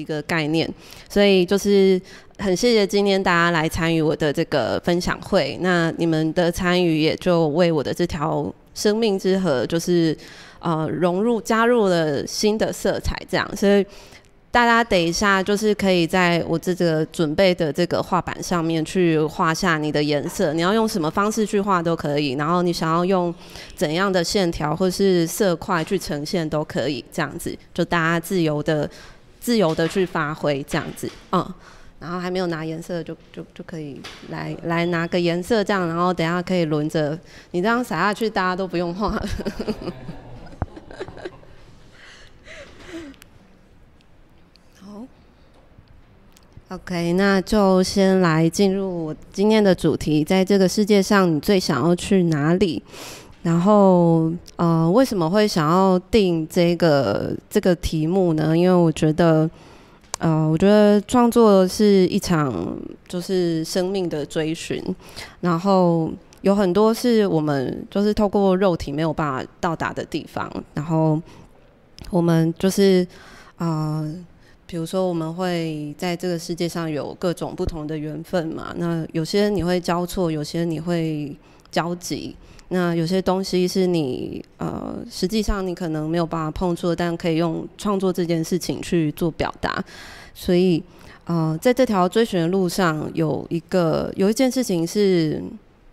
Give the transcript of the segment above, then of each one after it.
一个概念，所以就是很谢谢今天大家来参与我的这个分享会。那你们的参与也就为我的这条生命之河，就是呃融入加入了新的色彩。这样，所以大家等一下就是可以在我这个准备的这个画板上面去画下你的颜色。你要用什么方式去画都可以，然后你想要用怎样的线条或是色块去呈现都可以。这样子，就大家自由的。自由的去发挥这样子，嗯，然后还没有拿颜色就就就可以来来拿个颜色这样，然后等下可以轮着你这样撒下去，大家都不用画。好，OK，那就先来进入我今天的主题，在这个世界上，你最想要去哪里？然后，呃，为什么会想要定这个这个题目呢？因为我觉得，呃，我觉得创作是一场就是生命的追寻，然后有很多是我们就是透过肉体没有办法到达的地方，然后我们就是，呃，比如说我们会在这个世界上有各种不同的缘分嘛，那有些你会交错，有些你会。交集，那有些东西是你呃，实际上你可能没有办法碰触，但可以用创作这件事情去做表达。所以，呃，在这条追寻的路上，有一个有一件事情是，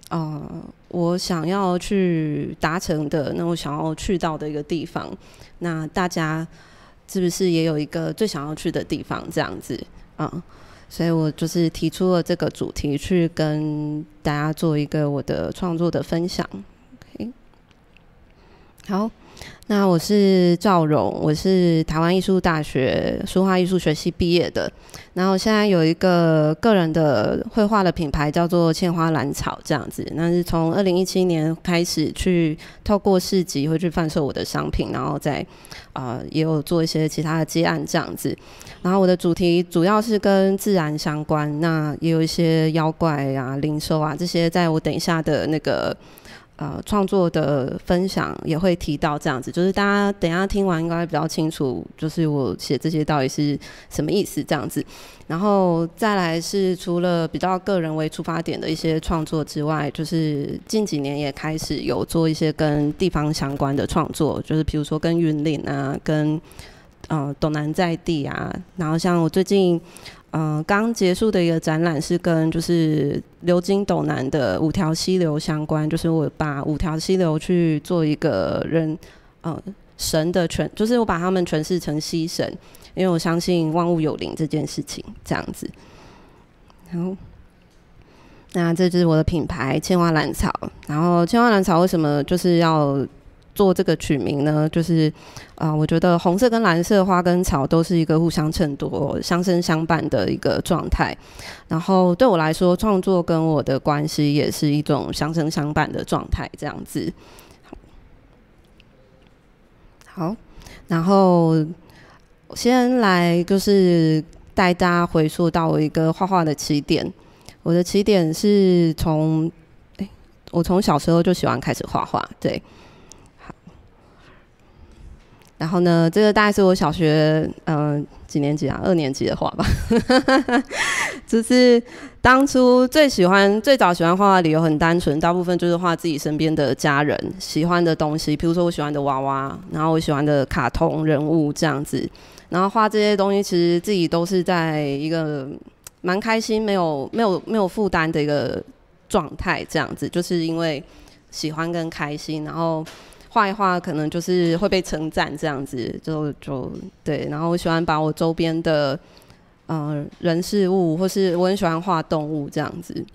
啊，我想要去达成的，那我想要去到的一个地方。那大家是不是也有一个最想要去的地方？这样子，啊。所以我就是提出了这个主题去跟大家做一个我的创作的分享。OK，好，那我是赵荣，我是台湾艺术大学书画艺术学系毕业的，然后现在有一个个人的绘画的品牌叫做“茜花兰草”这样子，那是从二零一七年开始去透过市集会去贩售我的商品，然后再啊也有做一些其他的接案这样子。然后我的主题主要是跟自然相关，那也有一些妖怪啊、灵兽啊这些，在我等一下的那个呃创作的分享也会提到这样子，就是大家等下听完应该比较清楚，就是我写这些到底是什么意思这样子。然后再来是除了比较个人为出发点的一些创作之外，就是近几年也开始有做一些跟地方相关的创作，就是比如说跟云林啊、跟。嗯，斗南在地啊，然后像我最近，嗯，刚结束的一个展览是跟就是流经斗南的五条溪流相关，就是我把五条溪流去做一个人，嗯，神的诠，就是我把他们诠释成溪神，因为我相信万物有灵这件事情，这样子。然后，那这就是我的品牌千花兰草，然后千花兰草为什么就是要？做这个取名呢，就是啊，我觉得红色跟蓝色、花跟草都是一个互相衬托、相生相伴的一个状态。然后对我来说，创作跟我的关系也是一种相生相伴的状态，这样子。好，然后先来就是带大家回溯到一个画画的起点。我的起点是从哎，我从小时候就喜欢开始画画，对。然后呢，这个大概是我小学嗯几年级啊？二年级的画吧，就是当初最喜欢最早喜欢画画的理由很单纯，大部分就是画自己身边的家人、喜欢的东西，比如说我喜欢的娃娃，然后我喜欢的卡通人物这样子。然后画这些东西，其实自己都是在一个蛮开心、没有没有没有负担的一个状态，这样子，就是因为喜欢跟开心，然后。一画可能就是会被称赞这样子，就就对。然后我喜欢把我周边的，嗯，人事物，或是我很喜欢画动物这样子。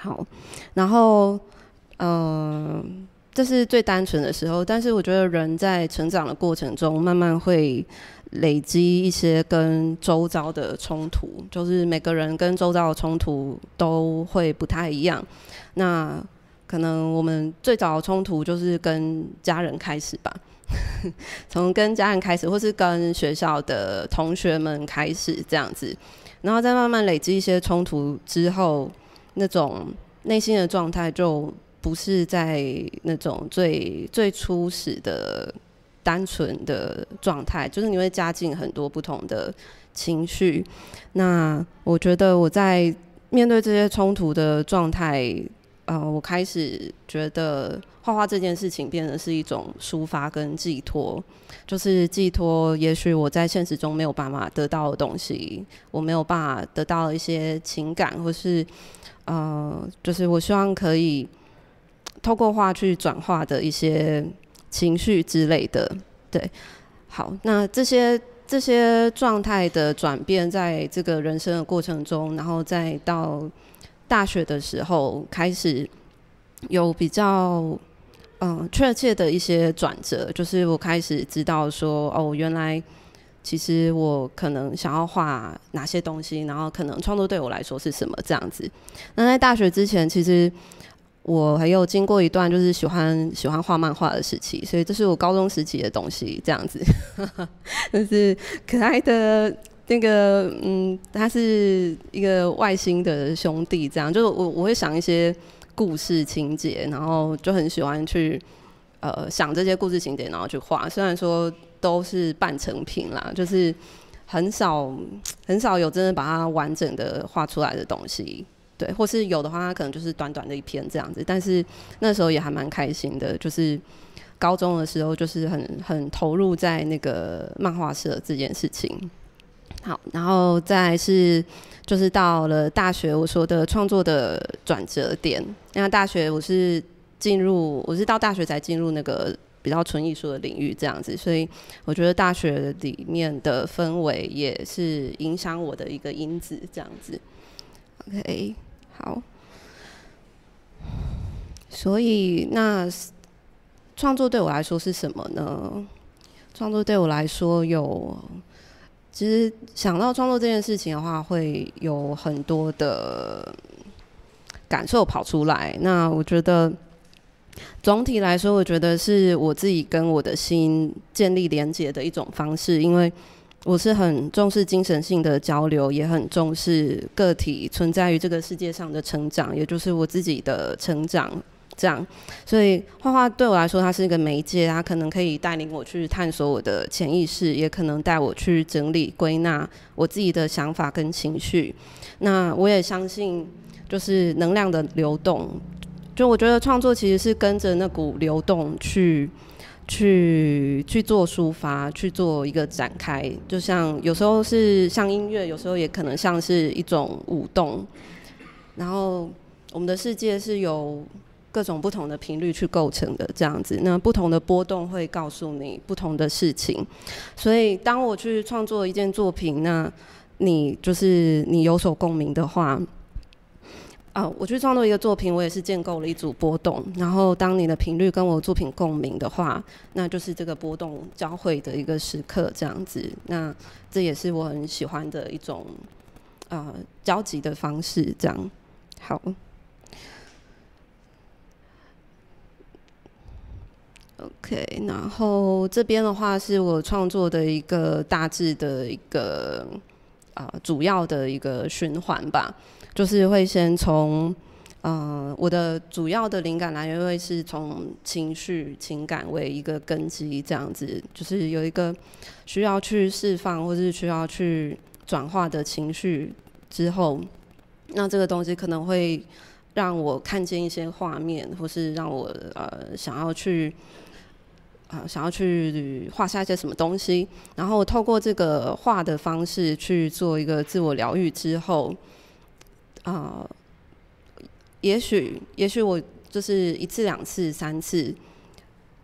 好，然后，嗯，这是最单纯的时候。但是我觉得人在成长的过程中，慢慢会累积一些跟周遭的冲突。就是每个人跟周遭的冲突都会不太一样。那可能我们最早的冲突就是跟家人开始吧，从跟家人开始，或是跟学校的同学们开始这样子，然后再慢慢累积一些冲突之后，那种内心的状态就不是在那种最最初始的单纯的状态，就是你会加进很多不同的情绪。那我觉得我在面对这些冲突的状态。呃，我开始觉得画画这件事情变得是一种抒发跟寄托，就是寄托，也许我在现实中没有办法得到的东西，我没有办法得到一些情感，或是呃，就是我希望可以透过画去转化的一些情绪之类的。对，好，那这些这些状态的转变，在这个人生的过程中，然后再到。大学的时候开始有比较嗯确切的一些转折，就是我开始知道说哦，原来其实我可能想要画哪些东西，然后可能创作对我来说是什么这样子。那在大学之前，其实我还有经过一段就是喜欢喜欢画漫画的时期，所以这是我高中时期的东西这样子，就 是可爱的。那个，嗯，他是一个外星的兄弟，这样就是我我会想一些故事情节，然后就很喜欢去呃想这些故事情节，然后去画。虽然说都是半成品啦，就是很少很少有真的把它完整的画出来的东西，对，或是有的话，它可能就是短短的一篇这样子。但是那时候也还蛮开心的，就是高中的时候就是很很投入在那个漫画社这件事情。好，然后再是就是到了大学，我说的创作的转折点。那大学我是进入，我是到大学才进入那个比较纯艺术的领域这样子，所以我觉得大学里面的氛围也是影响我的一个因子这样子。OK，好，所以那创作对我来说是什么呢？创作对我来说有。其实想到创作这件事情的话，会有很多的感受跑出来。那我觉得，总体来说，我觉得是我自己跟我的心建立连接的一种方式。因为我是很重视精神性的交流，也很重视个体存在于这个世界上的成长，也就是我自己的成长。这样，所以画画对我来说，它是一个媒介，它可能可以带领我去探索我的潜意识，也可能带我去整理归纳我自己的想法跟情绪。那我也相信，就是能量的流动。就我觉得创作其实是跟着那股流动去、去、去做抒发，去做一个展开。就像有时候是像音乐，有时候也可能像是一种舞动。然后，我们的世界是有。各种不同的频率去构成的这样子，那不同的波动会告诉你不同的事情。所以，当我去创作一件作品，那你就是你有所共鸣的话，啊，我去创作一个作品，我也是建构了一组波动。然后，当你的频率跟我作品共鸣的话，那就是这个波动交汇的一个时刻，这样子。那这也是我很喜欢的一种呃交集的方式，这样好。OK，然后这边的话是我创作的一个大致的一个啊主要的一个循环吧，就是会先从嗯我的主要的灵感来源会是从情绪情感为一个根基这样子，就是有一个需要去释放或是需要去转化的情绪之后，那这个东西可能会让我看见一些画面，或是让我呃想要去。啊，想要去画下一些什么东西，然后透过这个画的方式去做一个自我疗愈之后，啊，也许，也许我就是一次、两次、三次，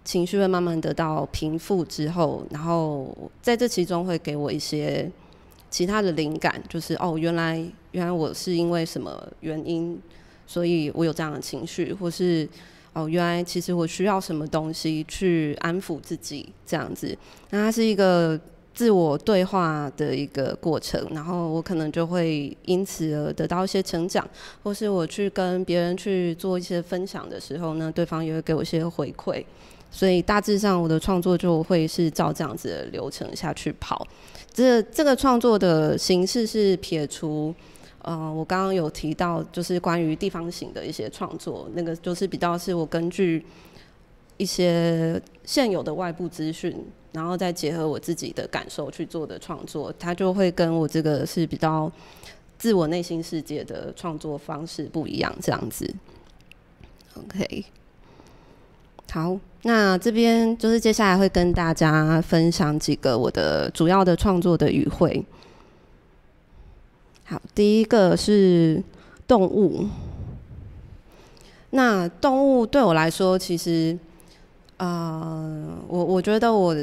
情绪会慢慢得到平复之后，然后在这其中会给我一些其他的灵感，就是哦，原来，原来我是因为什么原因，所以我有这样的情绪，或是。哦，原来其实我需要什么东西去安抚自己，这样子。那它是一个自我对话的一个过程，然后我可能就会因此而得到一些成长，或是我去跟别人去做一些分享的时候呢，对方也会给我一些回馈。所以大致上我的创作就会是照这样子的流程下去跑。这这个创作的形式是撇除。嗯，我刚刚有提到，就是关于地方性的一些创作，那个就是比较是我根据一些现有的外部资讯，然后再结合我自己的感受去做的创作，它就会跟我这个是比较自我内心世界的创作方式不一样，这样子。OK，好，那这边就是接下来会跟大家分享几个我的主要的创作的语汇。好，第一个是动物。那动物对我来说，其实，呃，我我觉得我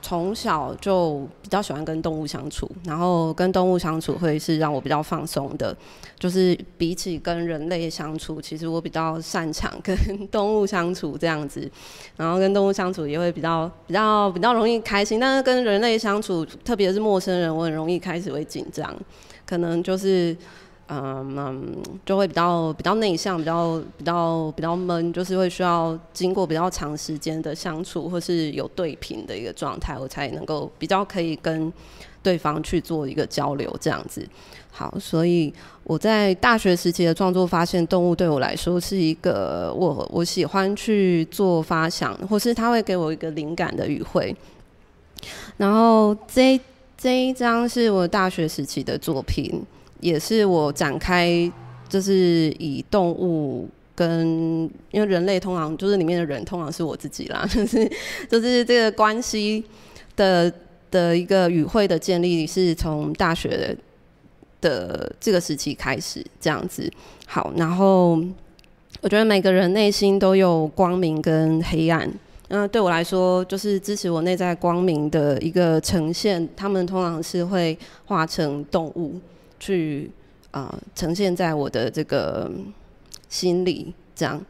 从小就比较喜欢跟动物相处，然后跟动物相处会是让我比较放松的。就是比起跟人类相处，其实我比较擅长跟动物相处这样子，然后跟动物相处也会比较比较比较容易开心。但是跟人类相处，特别是陌生人，我很容易开始会紧张。可能就是，嗯嗯，就会比较比较内向，比较比较比较闷，就是会需要经过比较长时间的相处，或是有对频的一个状态，我才能够比较可以跟对方去做一个交流这样子。好，所以我在大学时期的创作发现，动物对我来说是一个我我喜欢去做发想，或是它会给我一个灵感的与会。然后这。这一张是我大学时期的作品，也是我展开，就是以动物跟因为人类通常就是里面的人通常是我自己啦，就 是就是这个关系的的一个与会的建立是从大学的这个时期开始这样子。好，然后我觉得每个人内心都有光明跟黑暗。那对我来说，就是支持我内在光明的一个呈现。他们通常是会化成动物去啊，呈现在我的这个心里，这样。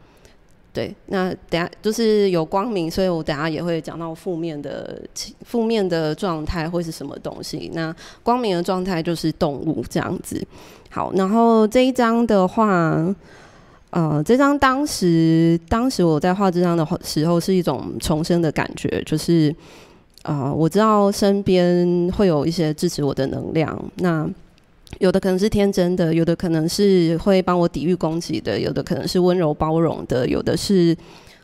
对，那等下就是有光明，所以我等下也会讲到负面的负面的状态会是什么东西。那光明的状态就是动物这样子。好，然后这一张的话。呃，这张当时，当时我在画这张的时候，是一种重生的感觉，就是，呃，我知道身边会有一些支持我的能量，那有的可能是天真的，有的可能是会帮我抵御攻击的，有的可能是温柔包容的，有的是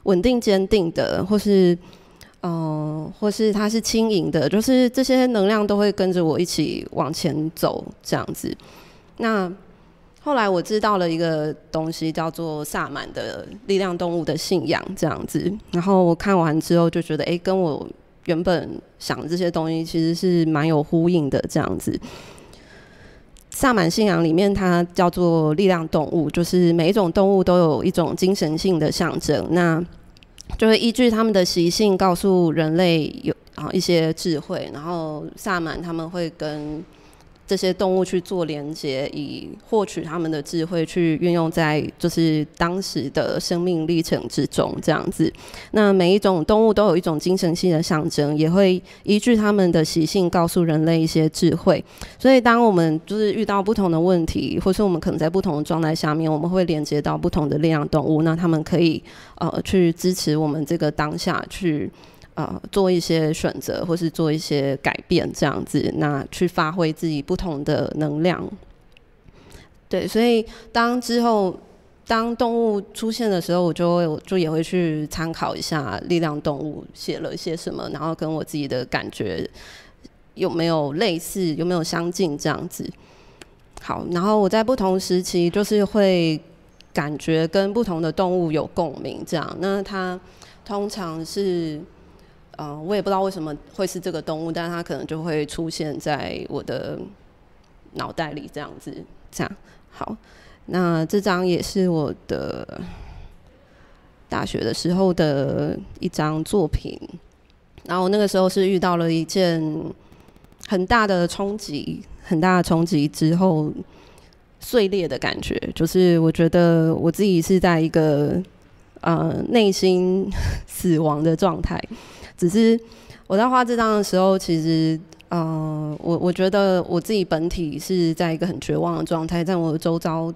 稳定坚定的，或是，嗯，或是它是轻盈的，就是这些能量都会跟着我一起往前走，这样子，那。后来我知道了一个东西，叫做萨满的力量动物的信仰，这样子。然后我看完之后就觉得，哎，跟我原本想的这些东西其实是蛮有呼应的。这样子，萨满信仰里面，它叫做力量动物，就是每一种动物都有一种精神性的象征，那就会依据他们的习性，告诉人类有啊一些智慧。然后萨满他们会跟。这些动物去做连接，以获取他们的智慧，去运用在就是当时的生命历程之中，这样子。那每一种动物都有一种精神性的象征，也会依据他们的习性，告诉人类一些智慧。所以，当我们就是遇到不同的问题，或是我们可能在不同的状态下面，我们会连接到不同的力量动物，那他们可以呃去支持我们这个当下去。啊，做一些选择，或是做一些改变，这样子，那去发挥自己不同的能量。对，所以当之后当动物出现的时候，我就我就也会去参考一下力量动物写了一些什么，然后跟我自己的感觉有没有类似，有没有相近，这样子。好，然后我在不同时期就是会感觉跟不同的动物有共鸣，这样。那它通常是。嗯，我也不知道为什么会是这个动物，但是它可能就会出现在我的脑袋里，这样子，这样。好，那这张也是我的大学的时候的一张作品。然后那个时候是遇到了一件很大的冲击，很大的冲击之后碎裂的感觉，就是我觉得我自己是在一个呃内心死亡的状态。只是我在画这张的时候，其实，嗯，我我觉得我自己本体是在一个很绝望的状态，在我周遭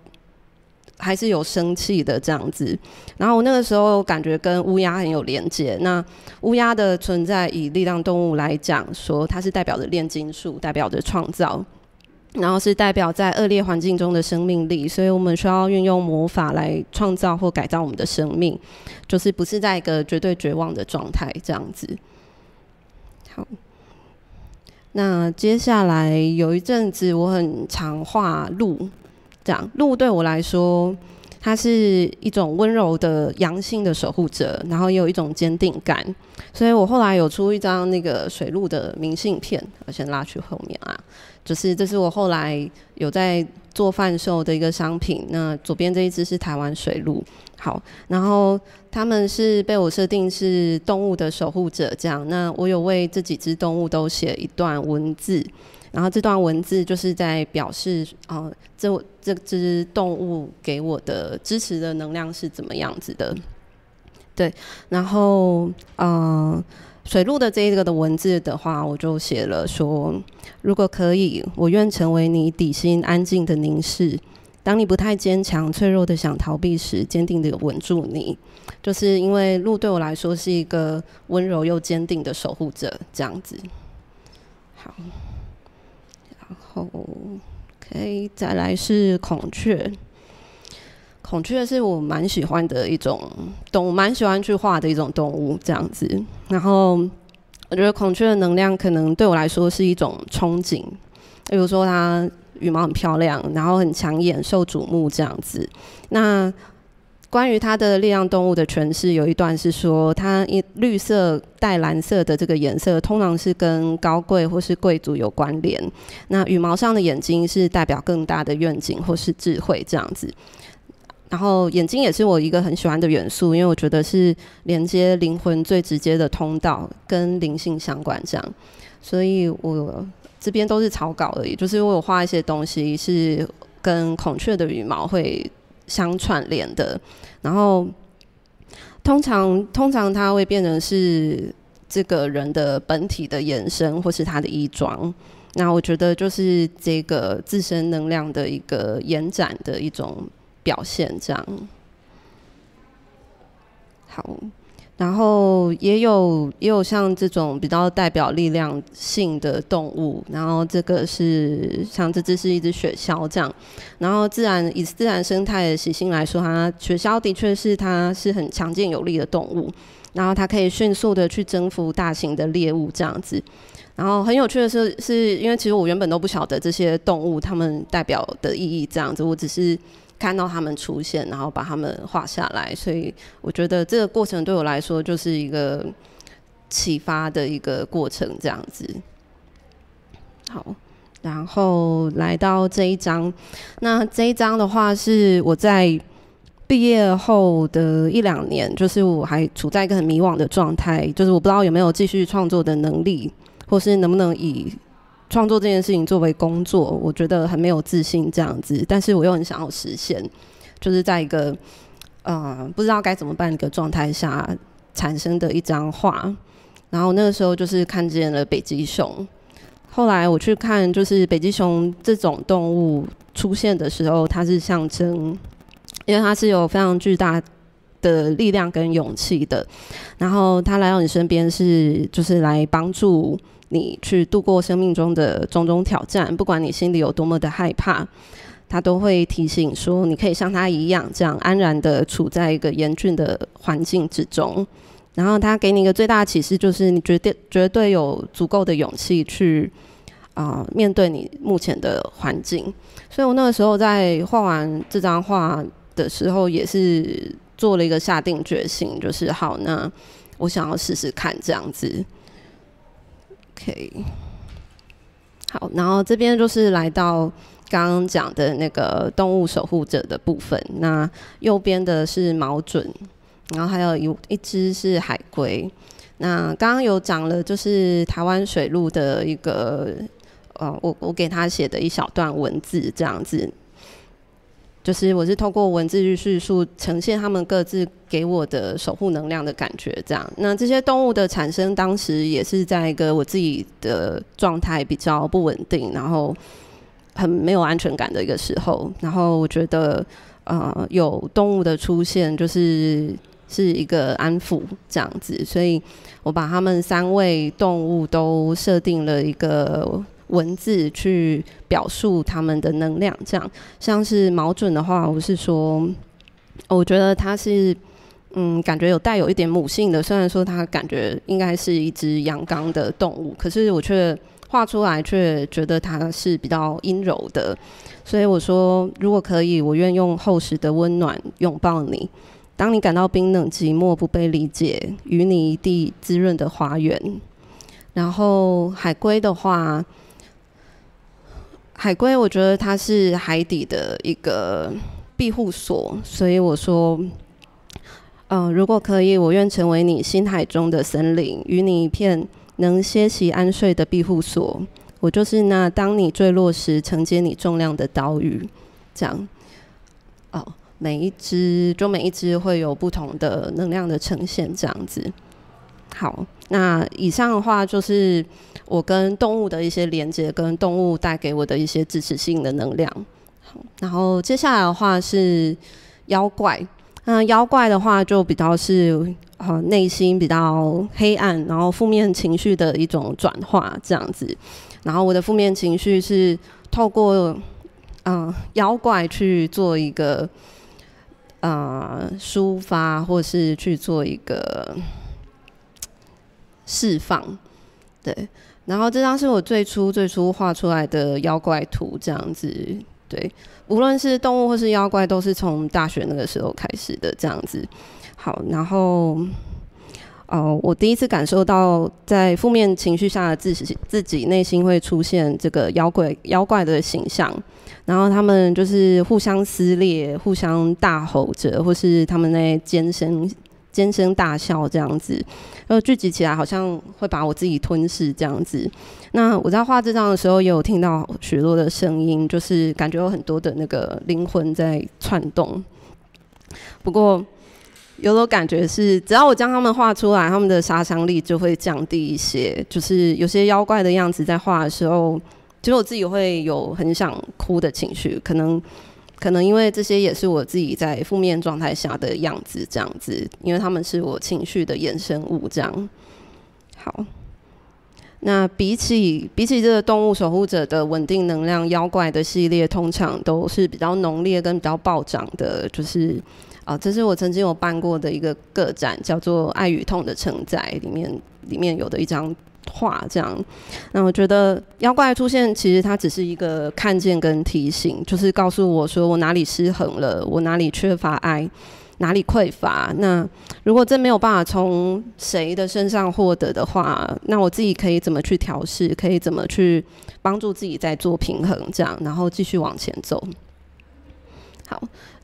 还是有生气的这样子。然后我那个时候感觉跟乌鸦很有连接。那乌鸦的存在，以力量动物来讲说，它是代表着炼金术，代表着创造。然后是代表在恶劣环境中的生命力，所以我们需要运用魔法来创造或改造我们的生命，就是不是在一个绝对绝望的状态这样子。好，那接下来有一阵子我很常画路，这样路对我来说。它是一种温柔的阳性的守护者，然后也有一种坚定感。所以我后来有出一张那个水路的明信片，我先拉去后面啊。就是这是我后来有在做贩售的一个商品。那左边这一只是台湾水路，好，然后他们是被我设定是动物的守护者这样。那我有为这几只动物都写一段文字。然后这段文字就是在表示，哦，这这只动物给我的支持的能量是怎么样子的。对，然后，嗯，水鹿的这一个的文字的话，我就写了说，如果可以，我愿成为你底心安静的凝视。当你不太坚强、脆弱的想逃避时，坚定的稳住你。就是因为鹿对我来说是一个温柔又坚定的守护者，这样子。好。OK，再来是孔雀。孔雀是我蛮喜欢的一种，动物，蛮喜欢去画的一种动物，这样子。然后我觉得孔雀的能量可能对我来说是一种憧憬，比如说它羽毛很漂亮，然后很抢眼，受瞩目这样子。那关于它的力量动物的诠释，有一段是说，它一绿色带蓝色的这个颜色，通常是跟高贵或是贵族有关联。那羽毛上的眼睛是代表更大的愿景或是智慧这样子。然后眼睛也是我一个很喜欢的元素，因为我觉得是连接灵魂最直接的通道，跟灵性相关这样。所以我这边都是草稿而已，就是我有画一些东西是跟孔雀的羽毛会。相串联的，然后通常通常它会变成是这个人的本体的延伸，或是他的衣装。那我觉得就是这个自身能量的一个延展的一种表现，这样。好。然后也有也有像这种比较代表力量性的动物，然后这个是像这只是一只雪橇这样，然后自然以自然生态的习性来说，它雪橇的确是它是很强健有力的动物，然后它可以迅速的去征服大型的猎物这样子，然后很有趣的是，是因为其实我原本都不晓得这些动物它们代表的意义这样子，我只是。看到他们出现，然后把他们画下来，所以我觉得这个过程对我来说就是一个启发的一个过程，这样子。好，然后来到这一章，那这一章的话是我在毕业后的一两年，就是我还处在一个很迷惘的状态，就是我不知道有没有继续创作的能力，或是能不能以。创作这件事情作为工作，我觉得很没有自信这样子，但是我又很想要实现，就是在一个呃不知道该怎么办一个状态下产生的一张画。然后那个时候就是看见了北极熊，后来我去看，就是北极熊这种动物出现的时候，它是象征，因为它是有非常巨大的力量跟勇气的，然后它来到你身边是就是来帮助。你去度过生命中的种种挑战，不管你心里有多么的害怕，他都会提醒说，你可以像他一样，这样安然的处在一个严峻的环境之中。然后他给你一个最大的启示，就是你绝对绝对有足够的勇气去啊面对你目前的环境。所以我那个时候在画完这张画的时候，也是做了一个下定决心，就是好，那我想要试试看这样子。OK，好，然后这边就是来到刚刚讲的那个动物守护者的部分。那右边的是毛准，然后还有一一只是海龟。那刚刚有讲了，就是台湾水陆的一个，呃，我我给他写的一小段文字这样子。就是我是通过文字叙述呈现他们各自给我的守护能量的感觉，这样。那这些动物的产生，当时也是在一个我自己的状态比较不稳定，然后很没有安全感的一个时候。然后我觉得，呃，有动物的出现就是是一个安抚这样子，所以我把他们三位动物都设定了一个。文字去表述他们的能量，这样像是毛准的话，我是说，我觉得他是嗯，感觉有带有一点母性的，虽然说它感觉应该是一只阳刚的动物，可是我却画出来，却觉得它是比较阴柔的。所以我说，如果可以，我愿用厚实的温暖拥抱你，当你感到冰冷、寂寞、不被理解，与你一地滋润的花园。然后海龟的话。海龟，我觉得它是海底的一个庇护所，所以我说，嗯，如果可以，我愿成为你心海中的森林，与你一片能歇息安睡的庇护所。我就是那当你坠落时承接你重量的岛屿，这样。哦，每一只就每一只会有不同的能量的呈现，这样子。好，那以上的话就是我跟动物的一些连接，跟动物带给我的一些支持性的能量。好，然后接下来的话是妖怪。那妖怪的话就比较是啊，内心比较黑暗，然后负面情绪的一种转化这样子。然后我的负面情绪是透过嗯妖怪去做一个啊抒发，或是去做一个。释放，对。然后这张是我最初最初画出来的妖怪图，这样子。对，无论是动物或是妖怪，都是从大学那个时候开始的这样子。好，然后，哦，我第一次感受到在负面情绪下，自己自己内心会出现这个妖怪妖怪的形象，然后他们就是互相撕裂，互相大吼着，或是他们在尖声。尖声大笑这样子，呃，聚集起来好像会把我自己吞噬这样子。那我在画这张的时候，也有听到许多的声音，就是感觉有很多的那个灵魂在窜动。不过，有种感觉是，只要我将他们画出来，他们的杀伤力就会降低一些。就是有些妖怪的样子在画的时候，其实我自己会有很想哭的情绪，可能。可能因为这些也是我自己在负面状态下的样子，这样子，因为他们是我情绪的衍生物，这样。好，那比起比起这个动物守护者的稳定能量，妖怪的系列通常都是比较浓烈跟比较暴涨的，就是啊，这是我曾经有办过的一个个展，叫做《爱与痛的承载》，里面里面有的一张。话这样，那我觉得妖怪出现，其实它只是一个看见跟提醒，就是告诉我说我哪里失衡了，我哪里缺乏爱，哪里匮乏。那如果真没有办法从谁的身上获得的话，那我自己可以怎么去调试？可以怎么去帮助自己在做平衡？这样，然后继续往前走。好，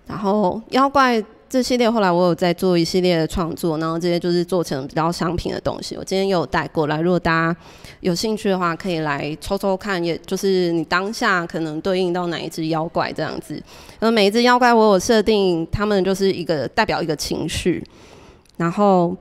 然后妖怪。这系列后来我有在做一系列的创作，然后这些就是做成比较商品的东西。我今天有带过来，如果大家有兴趣的话，可以来抽抽看，也就是你当下可能对应到哪一只妖怪这样子。那每一只妖怪我有设定，他们就是一个代表一个情绪。然后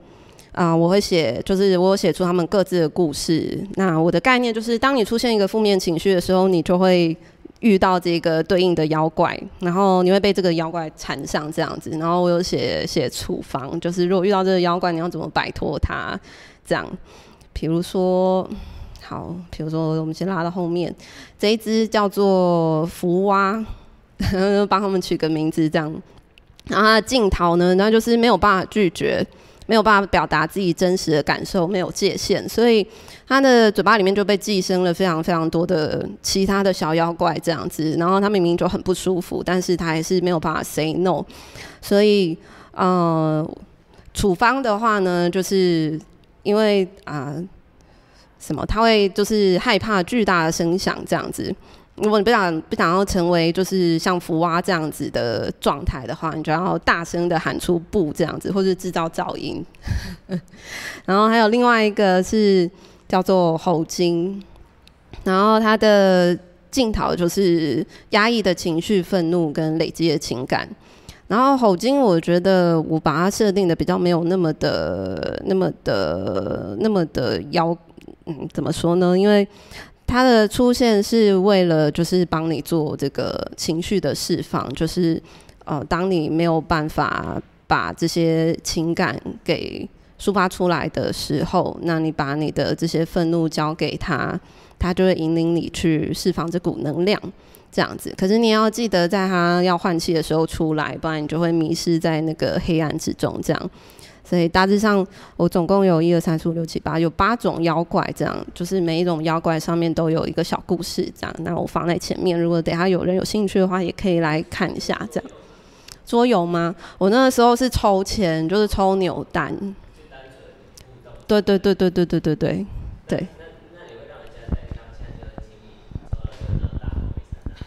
啊，我会写，就是我写出他们各自的故事。那我的概念就是，当你出现一个负面情绪的时候，你就会。遇到这个对应的妖怪，然后你会被这个妖怪缠上这样子，然后我有写写处方，就是如果遇到这个妖怪，你要怎么摆脱它，这样，比如说，好，比如说我们先拉到后面，这一只叫做福蛙，帮他们取个名字这样，然后它的镜头呢，那就是没有办法拒绝。没有办法表达自己真实的感受，没有界限，所以他的嘴巴里面就被寄生了非常非常多的其他的小妖怪这样子。然后他明明就很不舒服，但是他还是没有办法 say no。所以，呃，处方的话呢，就是因为啊，什么他会就是害怕巨大的声响这样子。如果你不想不想要成为就是像福娃这样子的状态的话，你就要大声的喊出“不”这样子，或是制造噪音。然后还有另外一个是叫做吼鲸，然后它的镜头就是压抑的情绪、愤怒跟累积的情感。然后吼鲸，我觉得我把它设定的比较没有那么的、那么的、那么的妖。嗯，怎么说呢？因为他的出现是为了就是帮你做这个情绪的释放，就是呃，当你没有办法把这些情感给抒发出来的时候，那你把你的这些愤怒交给他，他就会引领你去释放这股能量，这样子。可是你要记得，在他要换气的时候出来，不然你就会迷失在那个黑暗之中，这样。所以大致上，我总共有一二三四五六七八，有八种妖怪这样，就是每一种妖怪上面都有一个小故事这样。那我放在前面，如果等下有人有兴趣的话，也可以来看一下这样。桌游吗？我那个时候是抽钱，就是抽扭蛋。对对对对对对对对对。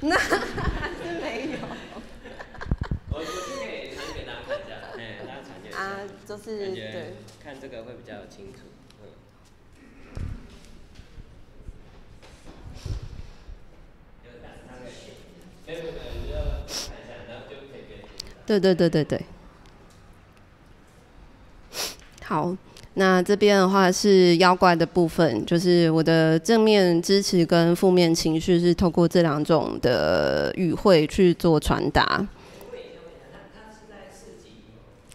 那。是对，看这个会比较清楚，对对对对对。好，那这边的话是妖怪的部分，就是我的正面支持跟负面情绪是透过这两种的语汇去做传达。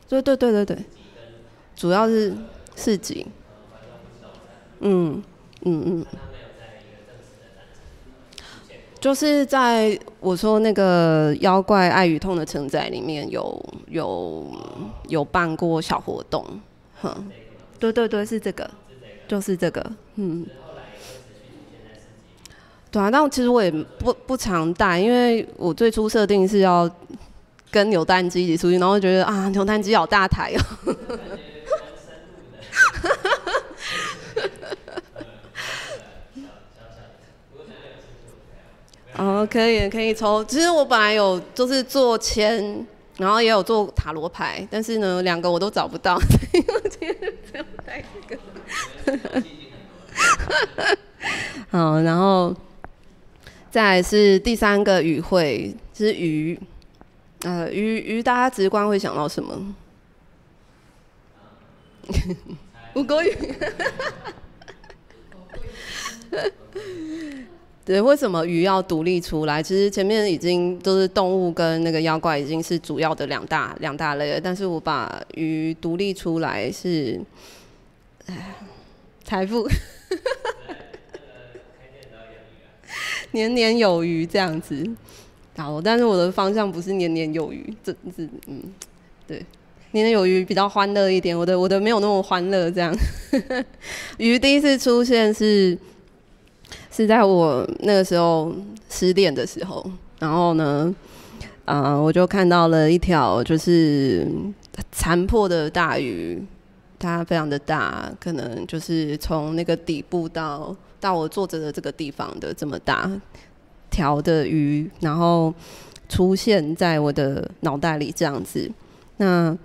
对对对对对。主要是市集，嗯嗯嗯，就是在我说那个妖怪爱与痛的承载里面有有有办过小活动，哼，对对对，是这个，就是这个，嗯，对啊，但我其实我也不不常带，因为我最初设定是要跟扭蛋机一起出去，然后觉得啊，扭蛋机好大台哦。哦，可以可以抽。其实我本来有就是做签，然后也有做塔罗牌，但是呢，两个我都找不到，所以我今天个。哈哈哈哈好，然后再是第三个与会是鱼，呃，鱼鱼，大家直观会想到什么？五国鱼，对，为什么鱼要独立出来？其实前面已经都是动物跟那个妖怪已经是主要的两大两大类了，但是我把鱼独立出来是，财富，年年有余这样子。好，但是我的方向不是年年有余，这这嗯，对。年年有鱼比较欢乐一点，我的我的没有那么欢乐这样。鱼第一次出现是是在我那个时候失恋的时候，然后呢，啊，我就看到了一条就是残破的大鱼，它非常的大，可能就是从那个底部到到我坐着的这个地方的这么大条的鱼，然后出现在我的脑袋里这样子，那。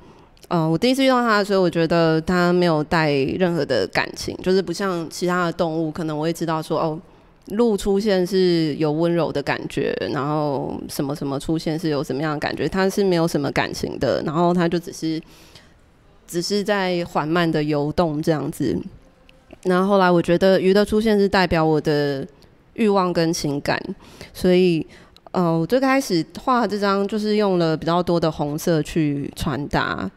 呃，我第一次遇到它，时候，我觉得它没有带任何的感情，就是不像其他的动物，可能我会知道说，哦，鹿出现是有温柔的感觉，然后什么什么出现是有什么样的感觉，它是没有什么感情的，然后它就只是只是在缓慢的游动这样子。然后后来我觉得鱼的出现是代表我的欲望跟情感，所以呃，我最开始画这张就是用了比较多的红色去传达。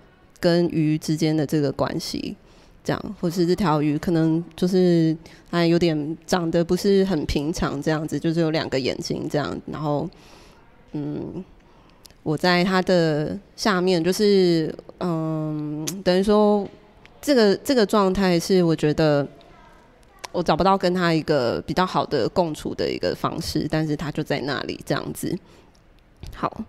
跟鱼之间的这个关系，这样，或是这条鱼可能就是哎有点长得不是很平常，这样子，就是有两个眼睛这样，然后，嗯，我在它的下面，就是嗯，等于说这个这个状态是我觉得我找不到跟他一个比较好的共处的一个方式，但是他就在那里这样子。好，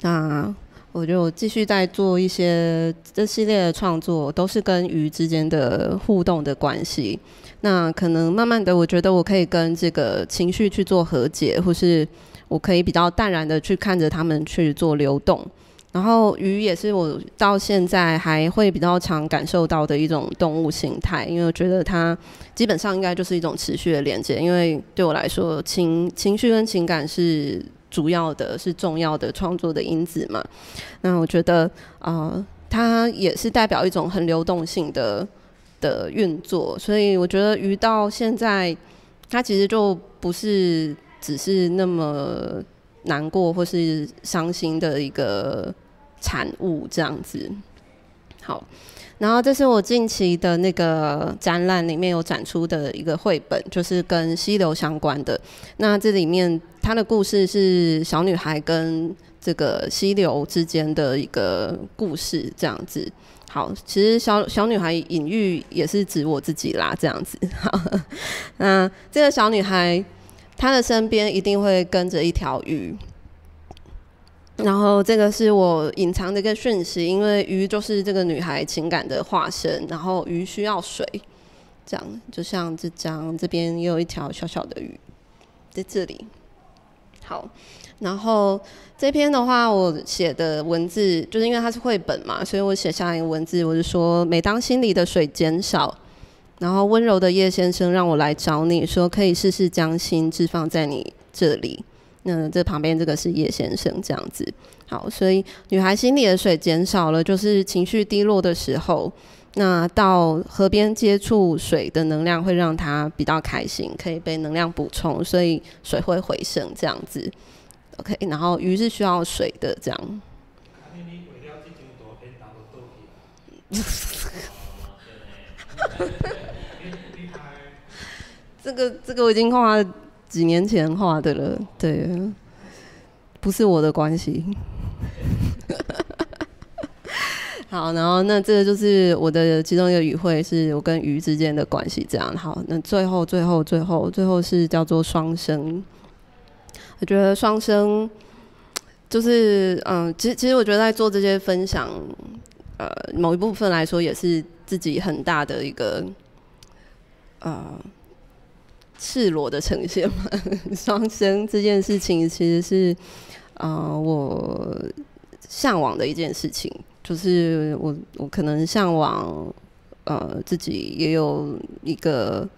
那。我就继续在做一些这系列的创作，都是跟鱼之间的互动的关系。那可能慢慢的，我觉得我可以跟这个情绪去做和解，或是我可以比较淡然的去看着他们去做流动。然后鱼也是我到现在还会比较常感受到的一种动物形态，因为我觉得它基本上应该就是一种持续的连接。因为对我来说，情情绪跟情感是。主要的是重要的创作的因子嘛？那我觉得啊，它也是代表一种很流动性的的运作，所以我觉得鱼到现在，它其实就不是只是那么难过或是伤心的一个产物这样子。好。然后这是我近期的那个展览里面有展出的一个绘本，就是跟溪流相关的。那这里面它的故事是小女孩跟这个溪流之间的一个故事这样子。好，其实小小女孩隐喻也是指我自己啦，这样子。那这个小女孩，她的身边一定会跟着一条鱼。然后这个是我隐藏的一个讯息，因为鱼就是这个女孩情感的化身，然后鱼需要水，这样就像这张这边也有一条小小的鱼在这里。好，然后这篇的话，我写的文字就是因为它是绘本嘛，所以我写下一个文字，我就说：每当心里的水减少，然后温柔的叶先生让我来找你，说可以试试将心置放在你这里。那这旁边这个是叶先生这样子，好，所以女孩心里的水减少了，就是情绪低落的时候，那到河边接触水的能量会让她比较开心，可以被能量补充，所以水会回升这样子，OK，然后鱼是需要水的这样。这个这个我已经画。几年前画的了，对，不是我的关系。好，然后那这个就是我的其中一个语汇，是我跟鱼之间的关系。这样好，那最后最后最后最后是叫做双生。我觉得双生 就是嗯，其实其实我觉得在做这些分享，呃，某一部分来说也是自己很大的一个呃。赤裸的呈现嘛，双生这件事情其实是啊，我向往的一件事情，就是我我可能向往呃自己也有一个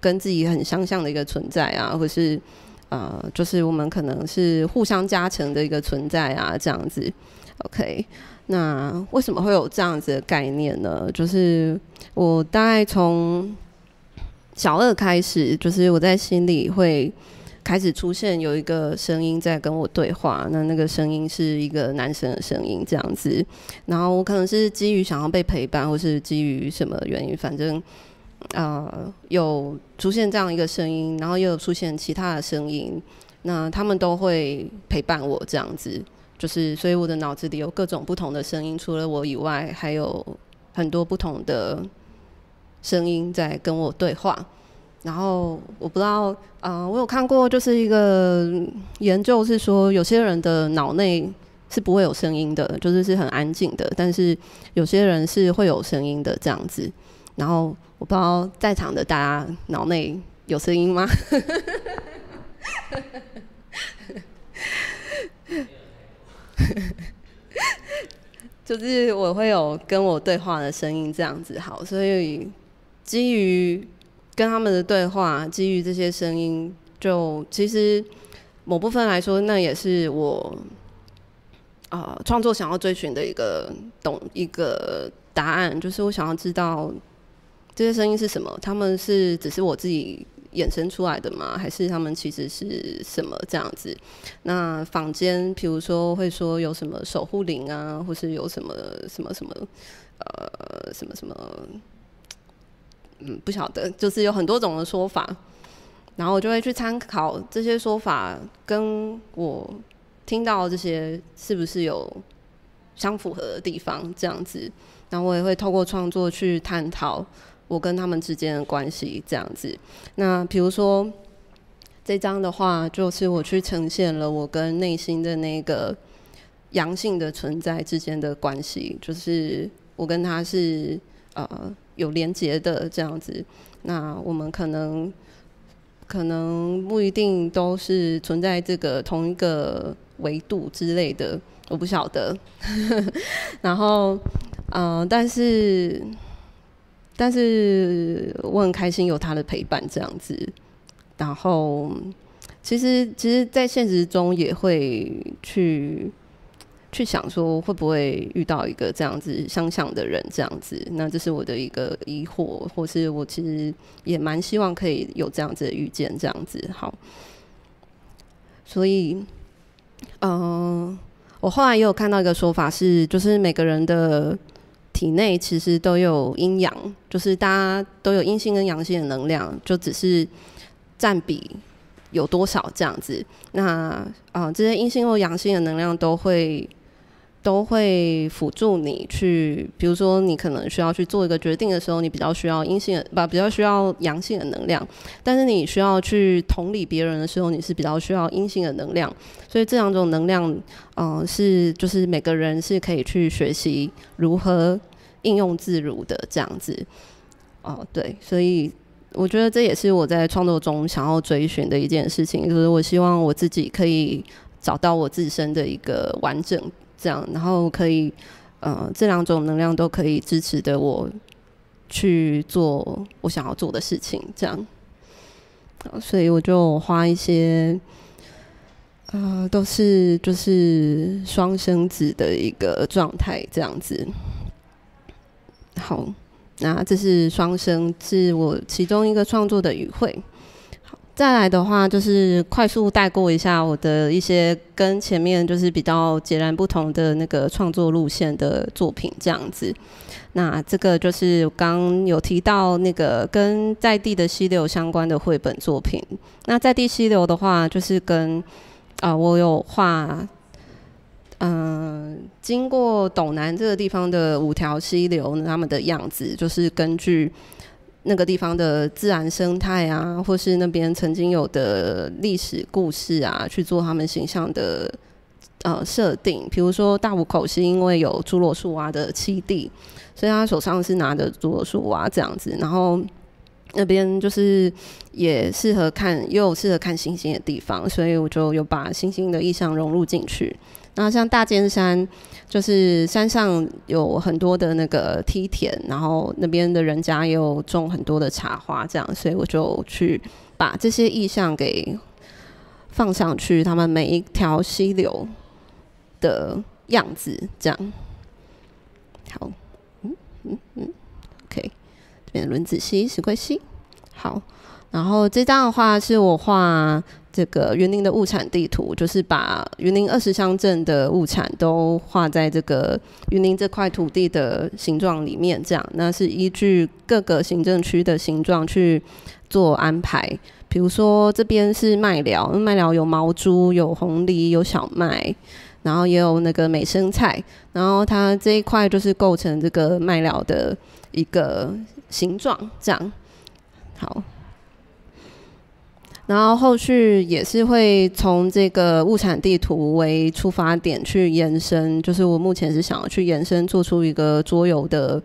跟自己很相像的一个存在啊，或是啊就是我们可能是互相加成的一个存在啊，这样子。OK，那为什么会有这样子的概念呢？就是我大概从。小二开始就是我在心里会开始出现有一个声音在跟我对话，那那个声音是一个男生的声音这样子，然后我可能是基于想要被陪伴，或是基于什么原因，反正，呃，有出现这样一个声音，然后又有出现其他的声音，那他们都会陪伴我这样子，就是所以我的脑子里有各种不同的声音，除了我以外，还有很多不同的。声音在跟我对话，然后我不知道，嗯，我有看过，就是一个研究是说，有些人的脑内是不会有声音的，就是是很安静的，但是有些人是会有声音的这样子。然后我不知道在场的大家脑内有声音吗？就是我会有跟我对话的声音这样子，好，所以。基于跟他们的对话，基于这些声音，就其实某部分来说，那也是我啊创作想要追寻的一个懂一个答案，就是我想要知道这些声音是什么，他们是只是我自己衍生出来的吗？还是他们其实是什么这样子？那坊间，比如说会说有什么守护灵啊，或是有什么什么什么，呃，什么什么。嗯，不晓得，就是有很多种的说法，然后我就会去参考这些说法，跟我听到这些是不是有相符合的地方，这样子。然后我也会透过创作去探讨我跟他们之间的关系，这样子。那比如说这张的话，就是我去呈现了我跟内心的那个阳性的存在之间的关系，就是我跟他是呃。有连接的这样子，那我们可能可能不一定都是存在这个同一个维度之类的，我不晓得。然后，嗯，但是但是我很开心有他的陪伴这样子。然后，其实其实，在现实中也会去。去想说会不会遇到一个这样子相像的人，这样子，那这是我的一个疑惑，或是我其实也蛮希望可以有这样子的遇见，这样子好。所以，嗯，我后来也有看到一个说法是，就是每个人的体内其实都有阴阳，就是大家都有阴性跟阳性的能量，就只是占比有多少这样子。那啊，这些阴性或阳性的能量都会。都会辅助你去，比如说你可能需要去做一个决定的时候，你比较需要阴性的，不，比较需要阳性的能量；但是你需要去同理别人的时候，你是比较需要阴性的能量。所以这两种能量，嗯，是就是每个人是可以去学习如何应用自如的这样子。哦，对，所以我觉得这也是我在创作中想要追寻的一件事情，就是我希望我自己可以找到我自身的一个完整。这样，然后可以，呃，这两种能量都可以支持的我去做我想要做的事情。这样，所以我就花一些，呃，都是就是双生子的一个状态这样子。好，那这是双生，是我其中一个创作的语汇。再来的话，就是快速带过一下我的一些跟前面就是比较截然不同的那个创作路线的作品，这样子。那这个就是刚有提到那个跟在地的溪流相关的绘本作品。那在地溪流的话，就是跟啊，我有画，嗯，经过斗南这个地方的五条溪流，他们的样子就是根据。那个地方的自然生态啊，或是那边曾经有的历史故事啊，去做他们形象的呃设定。比如说大武口是因为有侏罗树蛙的栖地，所以他手上是拿着侏罗树蛙这样子。然后那边就是也适合看又适合看星星的地方，所以我就有把星星的意象融入进去。那像大尖山，就是山上有很多的那个梯田，然后那边的人家又种很多的茶花，这样，所以我就去把这些意象给放上去，他们每一条溪流的样子，这样。好，嗯嗯嗯，OK，这边轮子溪、石龟溪，好，然后这张的话是我画。这个园林的物产地图，就是把园林二十乡镇的物产都画在这个园林这块土地的形状里面。这样，那是依据各个行政区的形状去做安排。比如说，这边是麦寮，麦寮有毛猪、有红梨、有小麦，然后也有那个美生菜。然后它这一块就是构成这个麦寮的一个形状。这样，好。然后后续也是会从这个物产地图为出发点去延伸，就是我目前是想要去延伸做出一个桌游的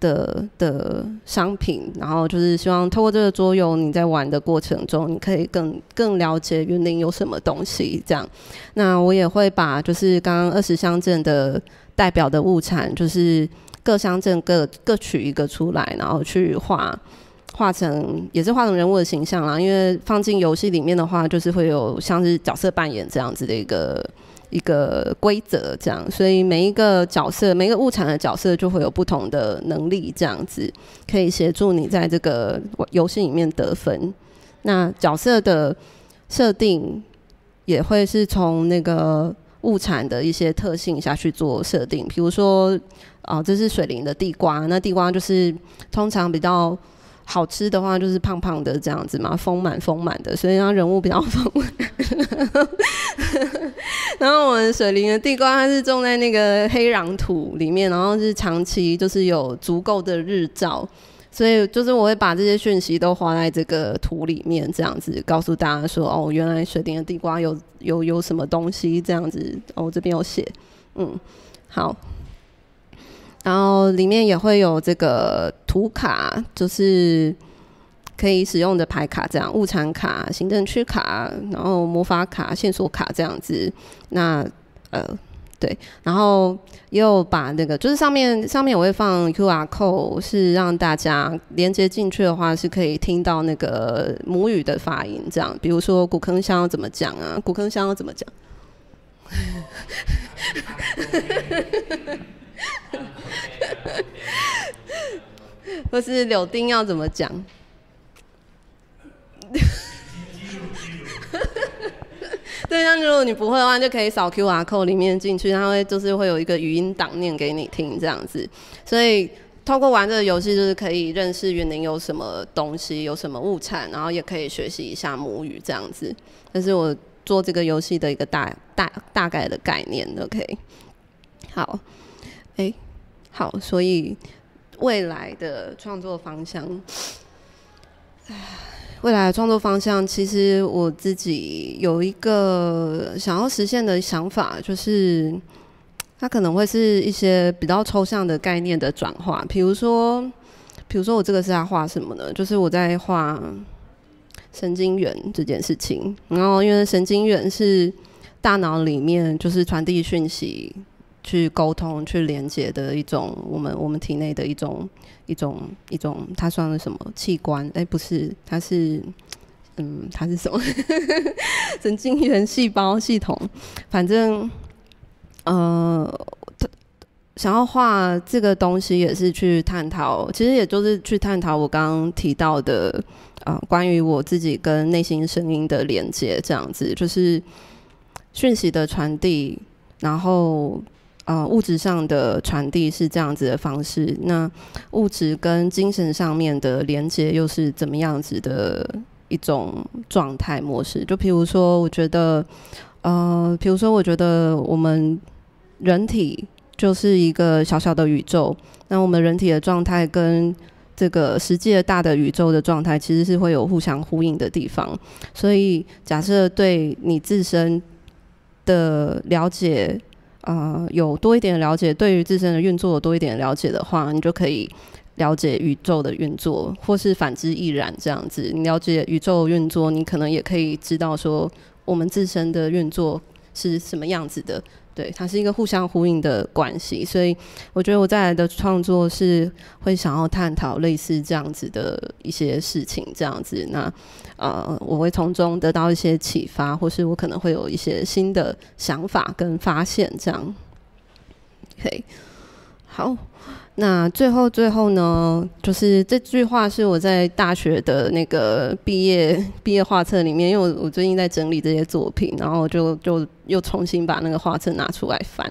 的的商品，然后就是希望透过这个桌游，你在玩的过程中，你可以更更了解园林有什么东西这样。那我也会把就是刚刚二十乡镇的代表的物产，就是各乡镇各各取一个出来，然后去画。画成也是画成人物的形象啦，因为放进游戏里面的话，就是会有像是角色扮演这样子的一个一个规则这样，所以每一个角色、每个物产的角色就会有不同的能力这样子，可以协助你在这个游戏里面得分。那角色的设定也会是从那个物产的一些特性下去做设定，比如说啊，这是水灵的地瓜，那地瓜就是通常比较。好吃的话就是胖胖的这样子嘛，丰满丰满的，所以它人物比较丰满。然后我们水灵的地瓜，它是种在那个黑壤土里面，然后是长期就是有足够的日照，所以就是我会把这些讯息都画在这个图里面，这样子告诉大家说哦，原来水灵的地瓜有有有什么东西这样子，哦，这边有写，嗯，好。然后里面也会有这个图卡，就是可以使用的牌卡，这样物产卡、行政区卡，然后魔法卡、线索卡这样子。那呃，对，然后又把那个就是上面上面我会放 QR code，是让大家连接进去的话，是可以听到那个母语的发音，这样。比如说古坑乡要怎么讲啊？古坑乡要怎么讲？或是柳丁要怎么讲？对，那如果你不会的话，就可以扫 QR code 里面进去，它会就是会有一个语音档念给你听这样子。所以透过玩这个游戏，就是可以认识园林有什么东西，有什么物产，然后也可以学习一下母语这样子。这是我做这个游戏的一个大大大概的概念。OK，好。哎，好，所以未来的创作方向，未来的创作方向，其实我自己有一个想要实现的想法，就是它可能会是一些比较抽象的概念的转化，比如说，比如说我这个是在画什么呢？就是我在画神经元这件事情，然后因为神经元是大脑里面就是传递讯息。去沟通、去连接的一种，我们我们体内的一种、一种、一种，它算是什么器官？哎，不是，它是，嗯，它是什么？神经元细胞系统。反正，呃，想要画这个东西，也是去探讨，其实也就是去探讨我刚刚提到的啊，关于我自己跟内心声音的连接，这样子就是讯息的传递，然后。啊，物质上的传递是这样子的方式。那物质跟精神上面的连接又是怎么样子的一种状态模式？就譬如说，我觉得，呃，比如说，我觉得我们人体就是一个小小的宇宙。那我们人体的状态跟这个实际的大的宇宙的状态，其实是会有互相呼应的地方。所以，假设对你自身的了解。啊，有多一点了解，对于自身的运作多一点了解的话，你就可以了解宇宙的运作，或是反之亦然这样子。你了解宇宙运作，你可能也可以知道说我们自身的运作。是什么样子的？对，它是一个互相呼应的关系，所以我觉得我在来的创作是会想要探讨类似这样子的一些事情，这样子。那呃，我会从中得到一些启发，或是我可能会有一些新的想法跟发现，这样。可好。那最后最后呢，就是这句话是我在大学的那个毕业 毕业画册里面，因为我我最近在整理这些作品，然后就就又重新把那个画册拿出来翻，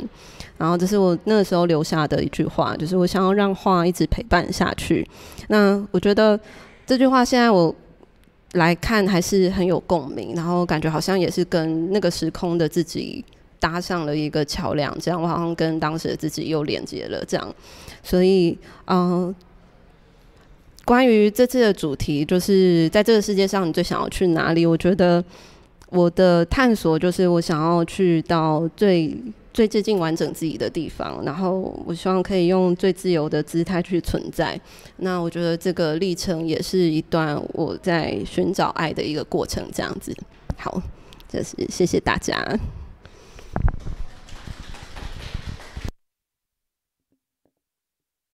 然后这是我那时候留下的一句话，就是我想要让画一直陪伴下去。那我觉得这句话现在我来看还是很有共鸣，然后感觉好像也是跟那个时空的自己。搭上了一个桥梁，这样我好像跟当时的自己又连接了。这样，所以，嗯，关于这次的主题，就是在这个世界上，你最想要去哪里？我觉得我的探索就是我想要去到最最接近完整自己的地方，然后我希望可以用最自由的姿态去存在。那我觉得这个历程也是一段我在寻找爱的一个过程。这样子，好，就是谢谢大家。